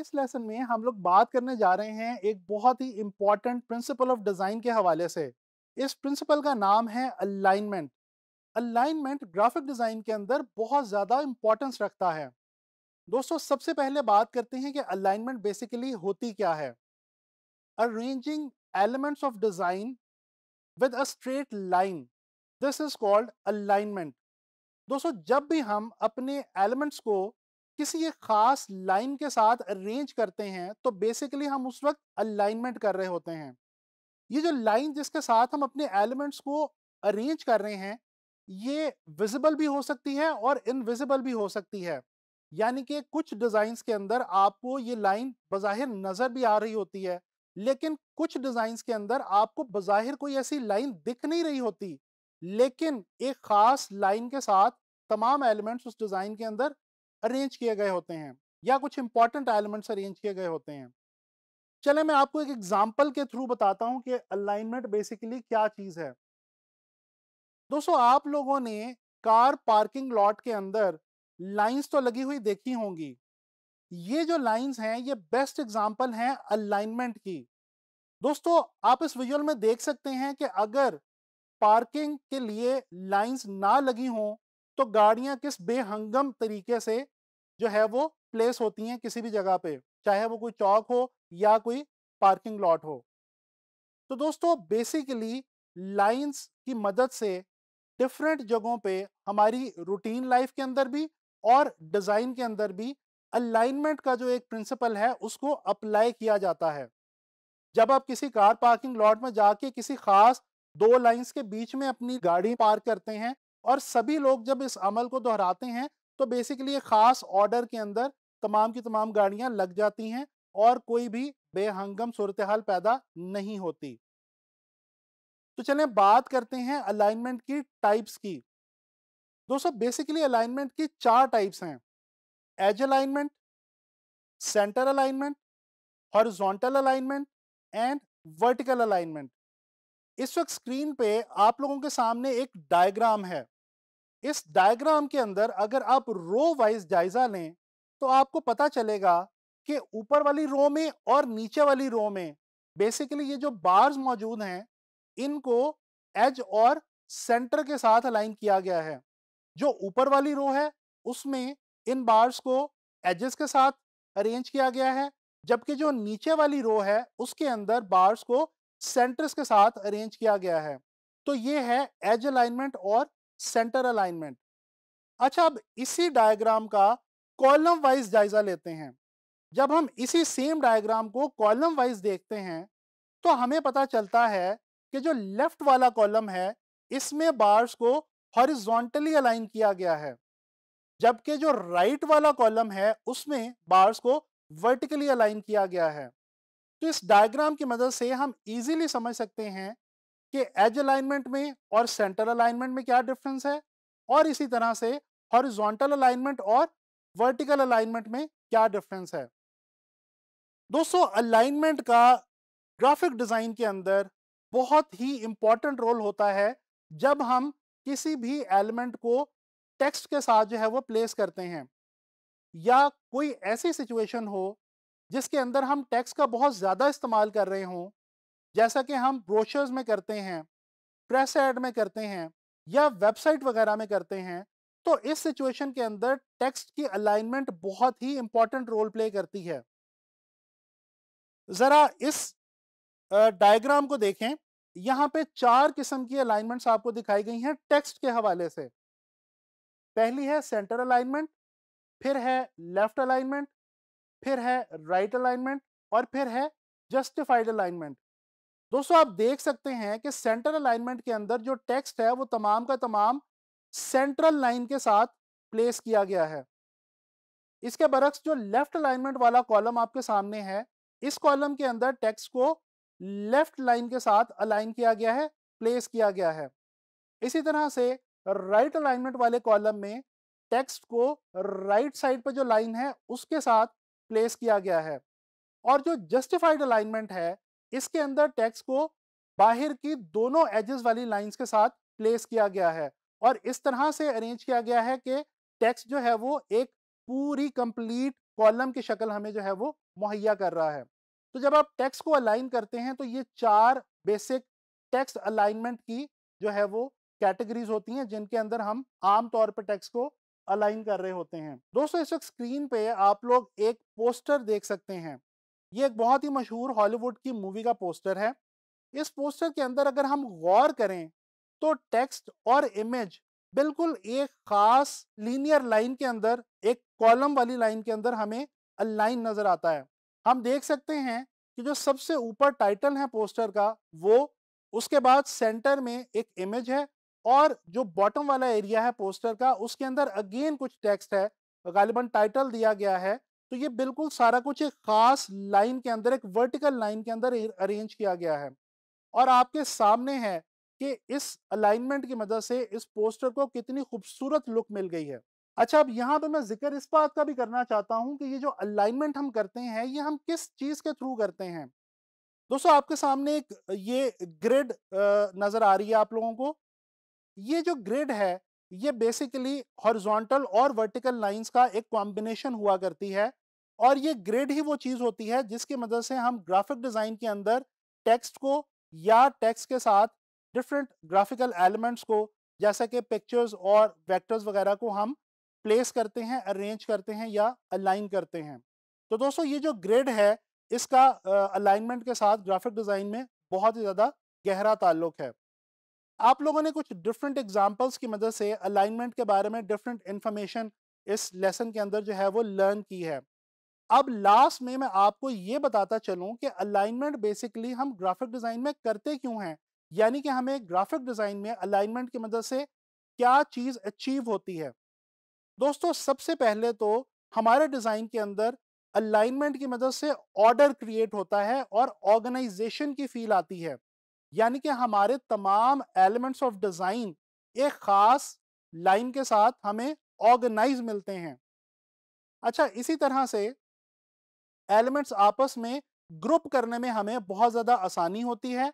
इस लेसन में हम लोग बात करने जा रहे हैं एक बहुत ही इम्पॉर्टेंट प्रिंसिपल ऑफ डिज़ाइन के हवाले से इस प्रिंसिपल का नाम है अलाइनमेंट अलाइनमेंट ग्राफिक डिज़ाइन के अंदर बहुत ज़्यादा इम्पोर्टेंस रखता है दोस्तों सबसे पहले बात करते हैं कि अलाइनमेंट बेसिकली होती क्या है arranging elements of design with a straight line this is called alignment दोस्तों जब भी हम अपने एलिमेंट्स को किसी एक खास लाइन के साथ अरेंज करते हैं तो बेसिकली हम उस वक्त अलाइनमेंट कर रहे होते हैं ये जो लाइन जिसके साथ हम अपने एलिमेंट्स को अरेंज कर रहे हैं ये विजिबल भी हो सकती है और इनविजिबल भी हो सकती है यानी कि कुछ डिज़ाइंस के अंदर आपको ये लाइन बाहिर नज़र भी आ रही होती है लेकिन कुछ डिज़ाइंस के अंदर आपको बाहिर कोई ऐसी लाइन दिख नहीं रही होती लेकिन एक ख़ास लाइन के साथ तमाम एलिमेंट्स उस डिज़ाइन के अंदर अरेंज किए गए होते हैं या कुछ इंपॉर्टेंट एलिमेंट्स अरेंज किए गए होते हैं चले मैं आपको एक एग्जाम्पल के थ्रू बताता हूँ कि अलाइनमेंट बेसिकली क्या चीज है दोस्तों आप लोगों ने कार पार्किंग लॉट के अंदर लाइंस तो लगी हुई देखी होंगी ये जो लाइंस हैं ये बेस्ट एग्जाम्पल हैं अलाइनमेंट की दोस्तों आप इस विजुअल में देख सकते हैं कि अगर पार्किंग के लिए लाइंस ना लगी हों तो गाड़ियां किस बेहंगम तरीके से जो है वो प्लेस होती हैं किसी भी जगह पे चाहे वो कोई चौक हो या कोई पार्किंग लॉट हो तो दोस्तों बेसिकली लाइंस की मदद से डिफरेंट जगहों पे हमारी रूटीन लाइफ के अंदर भी और डिज़ाइन के अंदर भी अलाइनमेंट का जो एक प्रिंसिपल है उसको अप्लाई किया जाता है जब आप किसी कार पार्किंग लॉट में जाके किसी खास दो लाइंस के बीच में अपनी गाड़ी पार्क करते हैं और सभी लोग जब इस अमल को दोहराते हैं तो बेसिकली ख़ास ऑर्डर के अंदर तमाम की तमाम गाड़ियां लग जाती हैं और कोई भी बेहंगम सूरत हाल पैदा नहीं होती तो चलें बात करते हैं अलाइनमेंट की टाइप्स की दोस्तों बेसिकली अलाइनमेंट की चार टाइप्स हैं edge alignment centre alignment horizontal alignment and vertical alignment इस वक्त स्क्रीन पे आप लोगों के सामने एक डायग्राम है इस डायग्राम के अंदर अगर आप रो वाइज जायजा लें तो आपको पता चलेगा कि ऊपर वाली रो में और नीचे वाली रो में बेसिकली ये जो बार्स मौजूद हैं इनको एज और सेंटर के साथ अलाइन किया गया है जो ऊपर वाली रो है उसमें इन बार्स को एजेस के साथ अरेंज किया गया है जबकि जो नीचे वाली रो है उसके अंदर बार्स को सेंटर्स के साथ अरेंज किया गया है तो ये है एज अलाइनमेंट और सेंटर अलाइनमेंट अच्छा अब इसी डायग्राम का कॉलम वाइज जायजा लेते हैं जब हम इसी सेम डायग्राम को कॉलम वाइज देखते हैं तो हमें पता चलता है कि जो लेफ्ट वाला कॉलम है इसमें बार्स को हॉरिजॉन्टली अलाइन किया गया है जबकि जो राइट वाला कॉलम है उसमें बार्स को वर्टिकली अलाइन किया गया है तो इस डायग्राम की मदद से हम इजीली समझ सकते हैं कि एज अलाइनमेंट में और सेंटर अलाइनमेंट में क्या डिफरेंस है और इसी तरह से हॉरिजॉन्टल अलाइनमेंट और वर्टिकल अलाइनमेंट में क्या डिफरेंस है दोस्तों अलाइनमेंट का ग्राफिक डिज़ाइन के अंदर बहुत ही इम्पॉर्टेंट रोल होता है जब हम किसी भी एलिमेंट को टेक्स्ट के साथ जो है वो प्लेस करते हैं या कोई ऐसी सिचुएशन हो जिसके अंदर हम टेक्स्ट का बहुत ज़्यादा इस्तेमाल कर रहे हों जैसा कि हम ब्रोशर्स में करते हैं प्रेस एड में करते हैं या वेबसाइट वगैरह में करते हैं तो इस सिचुएशन के अंदर टेक्स्ट की अलाइनमेंट बहुत ही इंपॉर्टेंट रोल प्ले करती है ज़रा इस डायग्राम को देखें यहाँ पे चार किस्म की अलाइनमेंट्स आपको दिखाई गई हैं टेक्स्ट के हवाले से पहली है सेंटर अलाइनमेंट फिर है लेफ्ट अलाइनमेंट फिर है राइट अलाइनमेंट और फिर है जस्टिफाइड अलाइनमेंट दोस्तों आप देख सकते हैं कि सेंटर अलाइनमेंट के अंदर जो टेक्स्ट है वो तमाम का तमाम सेंट्रल लाइन के साथ प्लेस किया गया है इसके बरक्स जो लेफ्ट अलाइनमेंट वाला कॉलम आपके सामने है इस कॉलम के अंदर टेक्स्ट को लेफ्ट लाइन के साथ अलाइन किया गया है प्लेस किया गया है इसी तरह से राइट अलाइनमेंट वाले कॉलम में टेक्स्ट को राइट साइड पर जो लाइन है उसके साथ प्लेस किया गया है और जो जस्टिफाइड अलाइनमेंट है इसके अंदर टैक्स को बाहर की दोनों एजेस वाली लाइंस के साथ प्लेस किया गया है और इस तरह से अरेंज किया गया है कि टैक्स जो है वो एक पूरी कंप्लीट कॉलम की शक्ल हमें जो है वो मुहैया कर रहा है तो जब आप टैक्स को अलाइन करते हैं तो ये चार बेसिक टैक्स अलाइनमेंट की जो है वो कैटेगरीज होती हैं जिनके अंदर हम आम तौर पर टैक्स को अलाइन कर रहे होते हैं दोस्तों इस वक्त स्क्रीन पे आप लोग एक पोस्टर देख सकते हैं ये एक बहुत ही मशहूर हॉलीवुड की मूवी का पोस्टर है इस पोस्टर के अंदर अगर हम गौर करें तो टेक्स्ट और इमेज बिल्कुल एक खास लीनियर लाइन के अंदर एक कॉलम वाली लाइन के अंदर हमें अलाइन नजर आता है हम देख सकते हैं कि जो सबसे ऊपर टाइटल है पोस्टर का वो उसके बाद सेंटर में एक इमेज है और जो बॉटम वाला एरिया है पोस्टर का उसके अंदर अगेन कुछ टेक्स्ट है गालिबन टाइटल दिया गया है तो ये बिल्कुल सारा कुछ एक खास लाइन के अंदर एक वर्टिकल लाइन के अंदर अरेंज किया गया है और आपके सामने है कि इस अलाइनमेंट की मदद से इस पोस्टर को कितनी खूबसूरत लुक मिल गई है अच्छा अब यहाँ पे मैं जिक्र इस बात का भी करना चाहता हूँ कि ये जो अलाइनमेंट हम करते हैं ये हम किस चीज़ के थ्रू करते हैं दोस्तों आपके सामने एक ये ग्रिड नज़र आ रही है आप लोगों को ये जो ग्रिड है ये बेसिकली हॉरिजॉन्टल और वर्टिकल लाइंस का एक कॉम्बिनेशन हुआ करती है और ये ग्रेड ही वो चीज़ होती है जिसकी मदद से हम ग्राफिक डिज़ाइन के अंदर टेक्स्ट को या टेक्स्ट के साथ डिफरेंट ग्राफिकल एलिमेंट्स को जैसे कि पिक्चर्स और वेक्टर्स वगैरह को हम प्लेस करते हैं अरेंज करते हैं या अलाइन करते हैं तो दोस्तों ये जो ग्रेड है इसका अलाइनमेंट के साथ ग्राफिक डिज़ाइन में बहुत ही ज़्यादा गहरा ताल्लुक है आप लोगों ने कुछ डिफरेंट एग्जांपल्स की मदद से अलाइनमेंट के बारे में डिफरेंट इन्फॉर्मेशन इस लेसन के अंदर जो है वो लर्न की है अब लास्ट में मैं आपको ये बताता चलूँ कि अलाइनमेंट बेसिकली हम ग्राफिक डिज़ाइन में करते क्यों हैं यानी कि हमें ग्राफिक डिज़ाइन में अलाइनमेंट की मदद से क्या चीज़ अचीव होती है दोस्तों सबसे पहले तो हमारे डिज़ाइन के अंदर अलाइनमेंट की मदद से ऑर्डर क्रिएट होता है और ऑर्गेनाइजेशन की फील आती है यानी कि हमारे तमाम एलिमेंट्स ऑफ डिज़ाइन एक ख़ास लाइन के साथ हमें ऑर्गेनाइज मिलते हैं अच्छा इसी तरह से एलिमेंट्स आपस में ग्रुप करने में हमें बहुत ज़्यादा आसानी होती है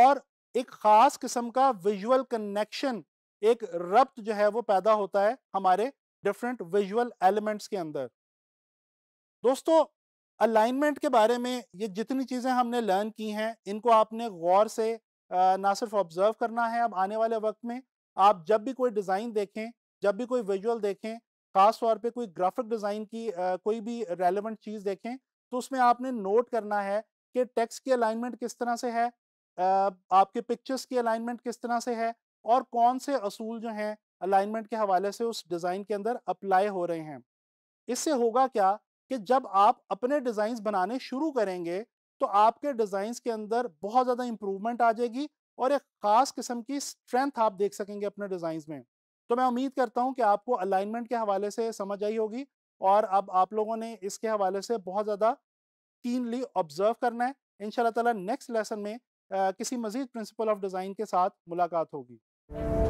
और एक ख़ास किस्म का विजुअल कनेक्शन एक रब्त जो है वो पैदा होता है हमारे डिफरेंट विजुअल एलिमेंट्स के अंदर दोस्तों अलाइनमेंट के बारे में ये जितनी चीज़ें हमने लर्न की हैं इनको आपने गौर से ना सिर्फ ऑब्ज़र्व करना है अब आने वाले वक्त में आप जब भी कोई डिज़ाइन देखें जब भी कोई विजुअल देखें ख़ास तौर पे कोई ग्राफिक डिज़ाइन की कोई भी रेलेवेंट चीज़ देखें तो उसमें आपने नोट करना है कि टेक्स की अलाइनमेंट किस तरह से है आपके पिक्चर्स की अलाइनमेंट किस तरह से है और कौन से असूल जो हैं अलाइनमेंट के हवाले से उस डिज़ाइन के अंदर अप्लाई हो रहे हैं इससे होगा क्या कि जब आप अपने डिजाइन बनाने शुरू करेंगे तो आपके डिज़ाइंस के अंदर बहुत ज़्यादा इम्प्रूवमेंट आ जाएगी और एक ख़ास किस्म की स्ट्रेंथ आप देख सकेंगे अपने डिज़ाइंस में तो मैं उम्मीद करता हूँ कि आपको अलाइनमेंट के हवाले से समझ आई होगी और अब आप लोगों ने इसके हवाले से बहुत ज़्यादा कीनली ऑब्जर्व करना है इन ताला नेक्स्ट लेसन में आ, किसी मजीद प्रिंसिपल ऑफ डिज़ाइन के साथ मुलाकात होगी